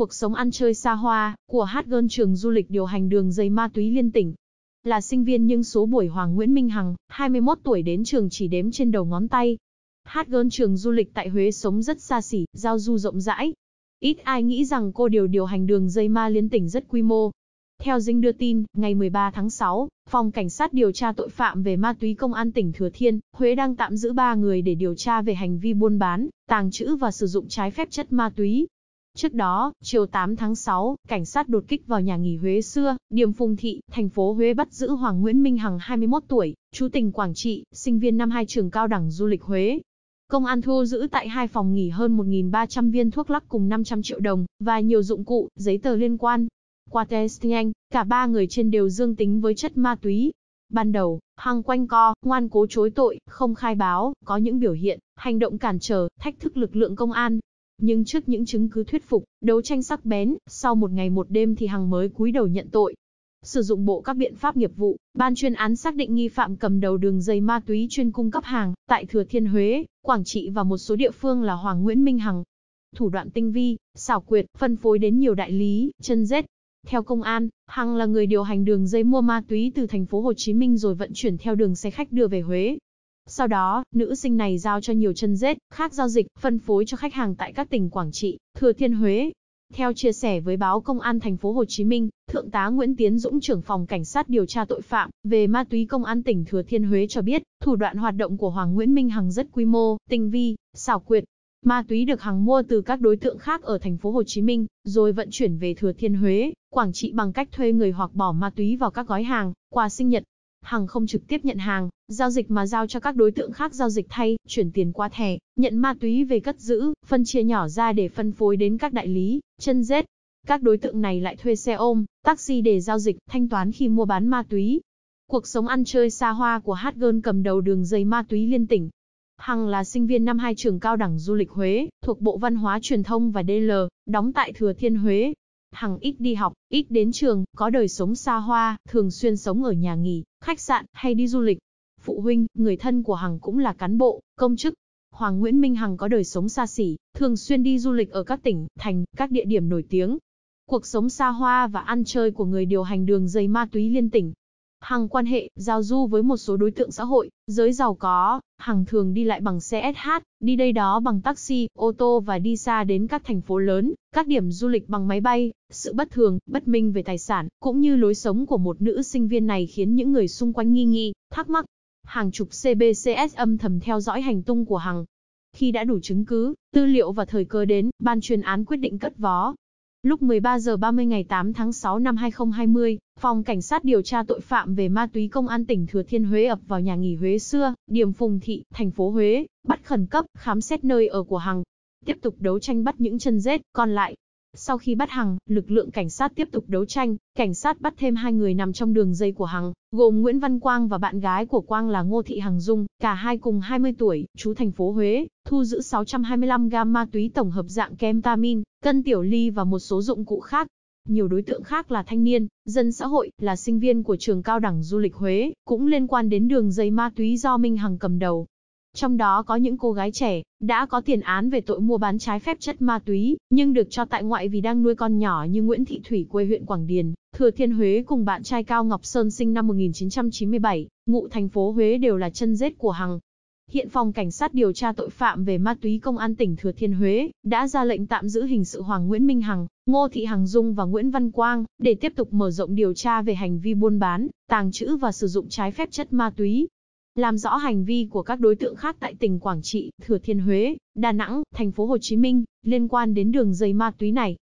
cuộc sống ăn chơi xa hoa của hát gơn trường du lịch điều hành đường dây ma túy liên tỉnh. Là sinh viên nhưng số buổi Hoàng Nguyễn Minh Hằng, 21 tuổi đến trường chỉ đếm trên đầu ngón tay. Hát gơn trường du lịch tại Huế sống rất xa xỉ, giao du rộng rãi. Ít ai nghĩ rằng cô điều điều hành đường dây ma liên tỉnh rất quy mô. Theo Dinh đưa tin, ngày 13 tháng 6, Phòng Cảnh sát điều tra tội phạm về ma túy Công an tỉnh Thừa Thiên, Huế đang tạm giữ 3 người để điều tra về hành vi buôn bán, tàng trữ và sử dụng trái phép chất ma túy. Trước đó, chiều 8 tháng 6, cảnh sát đột kích vào nhà nghỉ Huế xưa, Điềm Phùng Thị, thành phố Huế bắt giữ Hoàng Nguyễn Minh Hằng 21 tuổi, chú tỉnh Quảng Trị, sinh viên năm 2 trường cao đẳng du lịch Huế. Công an thu giữ tại hai phòng nghỉ hơn 1.300 viên thuốc lắc cùng 500 triệu đồng, và nhiều dụng cụ, giấy tờ liên quan. Qua test nhanh, cả ba người trên đều dương tính với chất ma túy. Ban đầu, Hằng quanh co, ngoan cố chối tội, không khai báo, có những biểu hiện, hành động cản trở, thách thức lực lượng công an, nhưng trước những chứng cứ thuyết phục, đấu tranh sắc bén, sau một ngày một đêm thì Hằng mới cúi đầu nhận tội. Sử dụng bộ các biện pháp nghiệp vụ, ban chuyên án xác định nghi phạm cầm đầu đường dây ma túy chuyên cung cấp hàng tại Thừa Thiên Huế, Quảng Trị và một số địa phương là Hoàng Nguyễn Minh Hằng. Thủ đoạn tinh vi, xảo quyệt, phân phối đến nhiều đại lý, chân rết, theo công an, Hằng là người điều hành đường dây mua ma túy từ thành phố Hồ Chí Minh rồi vận chuyển theo đường xe khách đưa về Huế, sau đó, nữ sinh này giao cho nhiều chân rết, khác giao dịch, phân phối cho khách hàng tại các tỉnh Quảng Trị, Thừa Thiên Huế. Theo chia sẻ với báo Công an thành phố Hồ Chí Minh, Thượng tá Nguyễn Tiến Dũng trưởng phòng cảnh sát điều tra tội phạm về ma túy Công an tỉnh Thừa Thiên Huế cho biết, thủ đoạn hoạt động của Hoàng Nguyễn Minh Hằng rất quy mô, tinh vi, xảo quyệt. Ma túy được Hằng mua từ các đối tượng khác ở thành phố Hồ Chí Minh, rồi vận chuyển về Thừa Thiên Huế, Quảng Trị bằng cách thuê người hoặc bỏ ma túy vào các gói hàng, quà sinh nhật, Hằng không trực tiếp nhận hàng, giao dịch mà giao cho các đối tượng khác giao dịch thay, chuyển tiền qua thẻ, nhận ma túy về cất giữ, phân chia nhỏ ra để phân phối đến các đại lý, chân rết. Các đối tượng này lại thuê xe ôm, taxi để giao dịch, thanh toán khi mua bán ma túy. Cuộc sống ăn chơi xa hoa của Hát Gơn cầm đầu đường dây ma túy liên tỉnh. Hằng là sinh viên năm hai trường cao đẳng du lịch Huế, thuộc Bộ Văn hóa Truyền thông và DL, đóng tại Thừa Thiên Huế, Hằng ít đi học, ít đến trường, có đời sống xa hoa, thường xuyên sống ở nhà nghỉ, khách sạn hay đi du lịch. Phụ huynh, người thân của Hằng cũng là cán bộ, công chức. Hoàng Nguyễn Minh Hằng có đời sống xa xỉ, thường xuyên đi du lịch ở các tỉnh, thành, các địa điểm nổi tiếng. Cuộc sống xa hoa và ăn chơi của người điều hành đường dây ma túy liên tỉnh Hằng quan hệ, giao du với một số đối tượng xã hội, giới giàu có, Hằng thường đi lại bằng xe SH, đi đây đó bằng taxi, ô tô và đi xa đến các thành phố lớn, các điểm du lịch bằng máy bay. Sự bất thường, bất minh về tài sản, cũng như lối sống của một nữ sinh viên này khiến những người xung quanh nghi nghi, thắc mắc. Hàng chục CBCS âm thầm theo dõi hành tung của Hằng. Khi đã đủ chứng cứ, tư liệu và thời cơ đến, ban chuyên án quyết định cất vó, Lúc 13 giờ 30 ngày 8 tháng 6 năm 2020, Phòng Cảnh sát điều tra tội phạm về ma túy Công an tỉnh Thừa Thiên Huế ập vào nhà nghỉ Huế xưa, điểm Phùng Thị, thành phố Huế, bắt khẩn cấp, khám xét nơi ở của Hằng. Tiếp tục đấu tranh bắt những chân rết còn lại, sau khi bắt Hằng, lực lượng cảnh sát tiếp tục đấu tranh, cảnh sát bắt thêm hai người nằm trong đường dây của Hằng, gồm Nguyễn Văn Quang và bạn gái của Quang là Ngô Thị Hằng Dung, cả hai cùng 20 tuổi, chú thành phố Huế, thu giữ 625 gam ma túy tổng hợp dạng kentamin, cân tiểu ly và một số dụng cụ khác. Nhiều đối tượng khác là thanh niên, dân xã hội, là sinh viên của trường cao đẳng du lịch Huế, cũng liên quan đến đường dây ma túy do Minh Hằng cầm đầu, trong đó có những cô gái trẻ, đã có tiền án về tội mua bán trái phép chất ma túy, nhưng được cho tại ngoại vì đang nuôi con nhỏ như Nguyễn Thị Thủy quê huyện Quảng Điền, Thừa Thiên Huế cùng bạn trai Cao Ngọc Sơn sinh năm 1997, ngụ thành phố Huế đều là chân rết của Hằng. Hiện phòng cảnh sát điều tra tội phạm về ma túy công an tỉnh Thừa Thiên Huế đã ra lệnh tạm giữ hình sự Hoàng Nguyễn Minh Hằng, Ngô Thị Hằng Dung và Nguyễn Văn Quang để tiếp tục mở rộng điều tra về hành vi buôn bán, tàng trữ và sử dụng trái phép chất ma túy làm rõ hành vi của các đối tượng khác tại tỉnh Quảng Trị, Thừa Thiên Huế, Đà Nẵng, thành phố Hồ Chí Minh liên quan đến đường dây ma túy này.